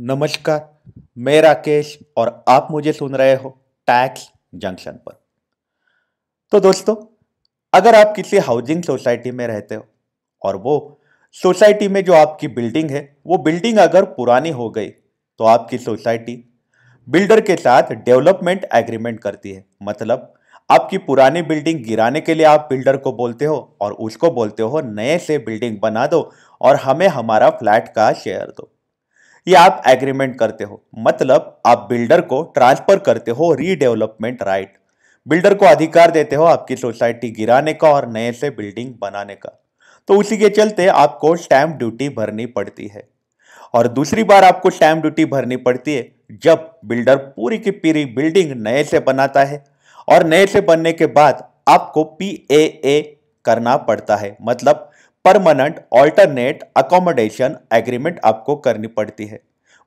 नमस्कार मैं राकेश और आप मुझे सुन रहे हो टैक्स जंक्शन पर तो दोस्तों अगर आप किसी हाउसिंग सोसाइटी में रहते हो और वो सोसाइटी में जो आपकी बिल्डिंग है वो बिल्डिंग अगर पुरानी हो गई तो आपकी सोसाइटी बिल्डर के साथ डेवलपमेंट एग्रीमेंट करती है मतलब आपकी पुरानी बिल्डिंग गिराने के लिए आप बिल्डर को बोलते हो और उसको बोलते हो नए से बिल्डिंग बना दो और हमें हमारा फ्लैट का शेयर दो ये आप एग्रीमेंट करते हो मतलब आप बिल्डर को ट्रांसफर करते हो रीडेवलपमेंट राइट बिल्डर को अधिकार देते हो आपकी सोसाइटी गिराने का और नए से बिल्डिंग बनाने का तो उसी के चलते आपको स्टैम्प ड्यूटी भरनी पड़ती है और दूसरी बार आपको स्टैम्प ड्यूटी भरनी पड़ती है जब बिल्डर पूरी की पूरी बिल्डिंग नए से बनाता है और नए से बनने के बाद आपको पी ए ए करना पड़ता है मतलब परमानेंट ऑल्टरनेट अकोमोडेशन एग्रीमेंट आपको करनी पड़ती है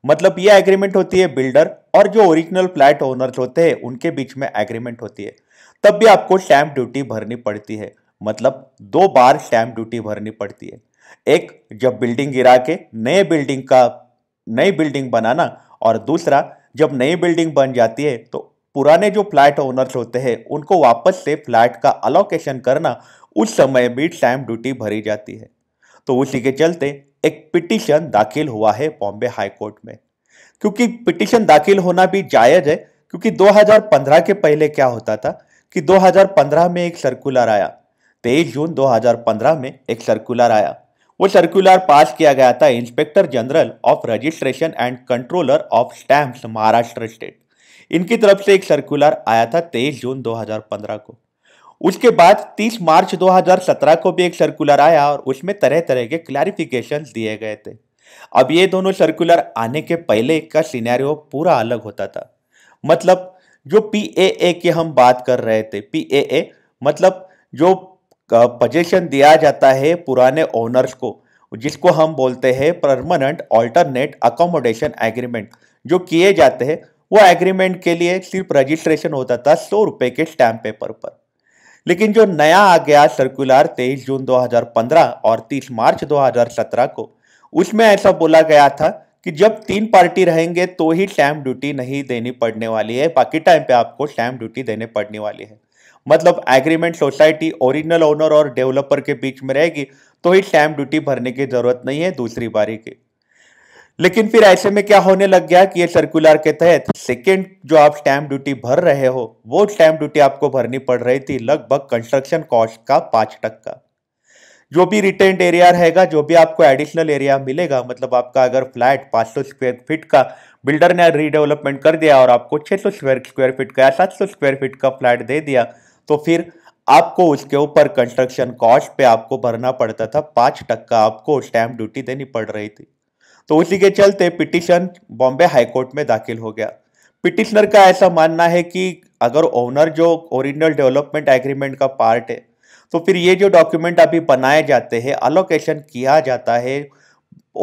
मतलब ये एग्रीमेंट होती है बिल्डर और जो ओरिजिनल फ्लैट ओनर्स होते हैं उनके बीच में एग्रीमेंट होती है तब भी आपको स्टैम्प ड्यूटी भरनी पड़ती है मतलब दो बार स्टैम्प ड्यूटी भरनी पड़ती है एक जब बिल्डिंग गिरा के नए बिल्डिंग का नई बिल्डिंग बनाना और दूसरा जब नई बिल्डिंग बन जाती है तो पुराने जो फ्लैट ओनर्स होते हैं उनको वापस से फ्लैट का अलोकेशन करना उस समय भी स्टैम्प ड्यूटी भरी जाती है तो उसी के चलते एक पिटिशन दाखिल हुआ है बॉम्बे हाईकोर्ट में क्योंकि पिटिशन दाखिल होना भी जायज है क्योंकि 2015 के पहले क्या होता था कि 2015 में एक सर्कुलर आया 23 जून 2015 में एक सर्कुलर आया वो सर्कुलर पास किया गया था inspector general of registration and controller of stamp Maharashtra state इनकी तरफ से एक सर्कुलर आया था 23 जून 2015 को उसके बाद 30 मार्च 2017 को भी एक सर्कुलर आया और उसमें तरह तरह के क्लैरिफिकेशन दिए गए थे अब ये दोनों सर्कुलर आने के पहले का सीनारी पूरा अलग होता था मतलब जो पी ए ए की हम बात कर रहे थे पी ए मतलब जो पजेशन दिया जाता है पुराने ओनर्स को जिसको हम बोलते हैं परमानेंट ऑल्टरनेट अकोमोडेशन एग्रीमेंट जो किए जाते हैं वो एग्रीमेंट के लिए सिर्फ रजिस्ट्रेशन होता था सौ रुपये के स्टैम्प पेपर पर लेकिन जो नया आ गया सर्कुलर 23 जून 2015 और 30 मार्च 2017 को उसमें ऐसा बोला गया था कि जब तीन पार्टी रहेंगे तो ही स्टैम्प ड्यूटी नहीं देनी पड़ने वाली है बाकी टाइम पे आपको स्टैम्प ड्यूटी देने पड़ने वाली है मतलब एग्रीमेंट सोसाइटी ओरिजिनल ओनर और डेवलपर के बीच में रहेगी तो ही स्टैम्प ड्यूटी भरने की जरूरत नहीं है दूसरी बारी की लेकिन फिर ऐसे में क्या होने लग गया कि ये सर्कुलर के तहत सेकेंड जो आप स्टैंप ड्यूटी भर रहे हो वो स्टैंप ड्यूटी आपको भरनी पड़ रही थी लगभग कंस्ट्रक्शन कॉस्ट का पांच टक्का जो भी रिटेंट एरिया रहेगा जो भी आपको एडिशनल एरिया मिलेगा मतलब आपका अगर फ्लैट 500 स्क्वायर फीट का बिल्डर ने रीडेवलपमेंट कर दिया और आपको 600 स्क्वायर स्क्वायर फीट का या 700 स्क्वायर फीट का फ्लैट दे दिया तो फिर आपको उसके ऊपर कंस्ट्रक्शन कॉस्ट पे आपको भरना पड़ता था पाँच टक्का आपको स्टैम्प ड्यूटी देनी पड़ रही थी तो उसी के चलते पिटिशन बॉम्बे हाईकोर्ट में दाखिल हो गया पिटिशनर का ऐसा मानना है कि अगर ओनर जो ओरिजिनल डेवलपमेंट एग्रीमेंट का पार्ट है तो फिर ये जो डॉक्यूमेंट अभी बनाए जाते हैं अलोकेशन किया जाता है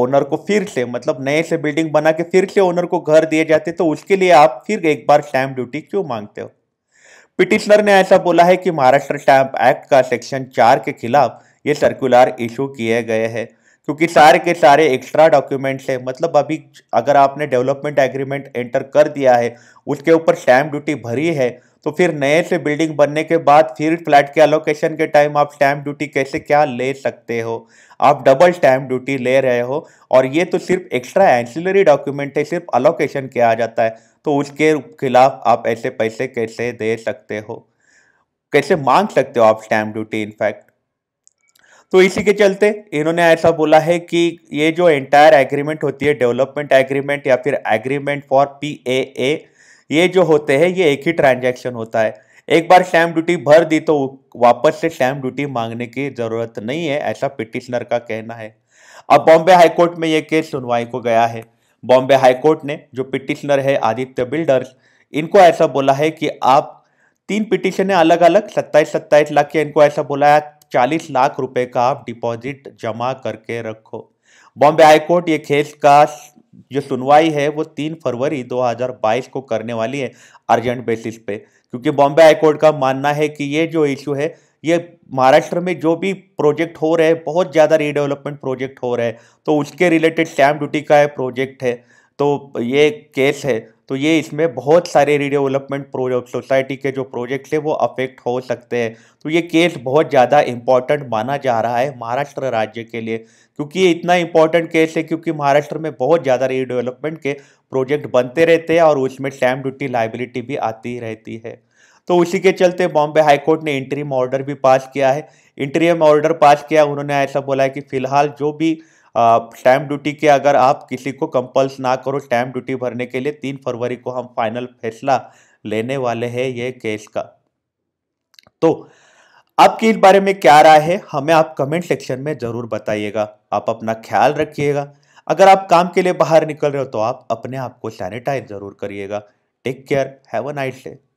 ओनर को फिर से मतलब नए से बिल्डिंग बना के फिर से ओनर को घर दिए जाते तो उसके लिए आप फिर एक बार स्टैम्प ड्यूटी क्यों मांगते हो पिटिशनर ने ऐसा बोला है कि महाराष्ट्र स्टैम्प एक्ट का सेक्शन चार के खिलाफ ये सर्कुलर इशू किए गए हैं क्योंकि सारे के सारे एक्स्ट्रा डॉक्यूमेंट्स हैं मतलब अभी अगर आपने डेवलपमेंट एग्रीमेंट एंटर कर दिया है उसके ऊपर स्टैम्प ड्यूटी भरी है तो फिर नए से बिल्डिंग बनने के बाद फिर फ्लैट के अलोकेशन के टाइम आप स्टैम्प ड्यूटी कैसे क्या ले सकते हो आप डबल स्टैम्प ड्यूटी ले रहे हो और ये तो सिर्फ एक्स्ट्रा एंसिलरी डॉक्यूमेंट है सिर्फ अलोकेशन के आ जाता है तो उसके खिलाफ आप ऐसे पैसे कैसे दे सकते हो कैसे मांग सकते हो आप स्टैम्प ड्यूटी इनफैक्ट तो इसी के चलते इन्होंने ऐसा बोला है कि ये जो एंटायर एग्रीमेंट होती है डेवलपमेंट एग्रीमेंट या फिर agreement for P A A ये जो होते हैं ये एक ही ट्रांजैक्शन होता है एक बार स्टैम्प ड्यूटी भर दी तो वापस से स्टैम्प ड्यूटी मांगने की ज़रूरत नहीं है ऐसा पिटिशनर का कहना है अब बॉम्बे हाईकोर्ट में ये केस सुनवाई को गया है बॉम्बे हाईकोर्ट ने जो पिटिशनर है आदित्य बिल्डर्स इनको ऐसा बोला है कि आप तीन पिटिशन है अलग अलग सत्ताईस सत्ताईस लाख के इनको ऐसा बोला है चालीस लाख रुपए का आप डिपॉजिट जमा करके रखो बॉम्बे हाईकोर्ट ये केस का जो सुनवाई है वो तीन फरवरी 2022 को करने वाली है अर्जेंट बेसिस पे क्योंकि बॉम्बे हाईकोर्ट का मानना है कि ये जो इश्यू है ये महाराष्ट्र में जो भी प्रोजेक्ट हो रहे हैं बहुत ज़्यादा रीडेवलपमेंट प्रोजेक्ट हो रहे हैं तो उसके रिलेटेड स्टैम्प ड्यूटी का प्रोजेक्ट है तो ये केस है तो ये इसमें बहुत सारे रीडेवलपमेंट सोसाइटी के जो प्रोजेक्ट थे वो अफेक्ट हो सकते हैं तो ये केस बहुत ज़्यादा इम्पॉर्टेंट माना जा रहा है महाराष्ट्र राज्य के लिए क्योंकि ये इतना इम्पॉर्टेंट केस है क्योंकि महाराष्ट्र में बहुत ज़्यादा रीडेवलपमेंट के प्रोजेक्ट बनते रहते हैं और उसमें स्टैम्प ड्यूटी लाइबिलिटी भी आती रहती है तो उसी के चलते बॉम्बे हाईकोर्ट ने इंटरीम ऑर्डर भी पास किया है इंटरीम ऑर्डर पास किया उन्होंने ऐसा बोला है कि फिलहाल जो भी टाइम ड्यूटी के अगर आप किसी को कंपल्स ना करो टाइम ड्यूटी भरने के लिए तीन फरवरी को हम फाइनल फैसला लेने वाले हैं ये केस का तो आपकी इस बारे में क्या राय है हमें आप कमेंट सेक्शन में ज़रूर बताइएगा आप अपना ख्याल रखिएगा अगर आप काम के लिए बाहर निकल रहे हो तो आप अपने आप को सैनिटाइज ज़रूर करिएगा take care have a nice day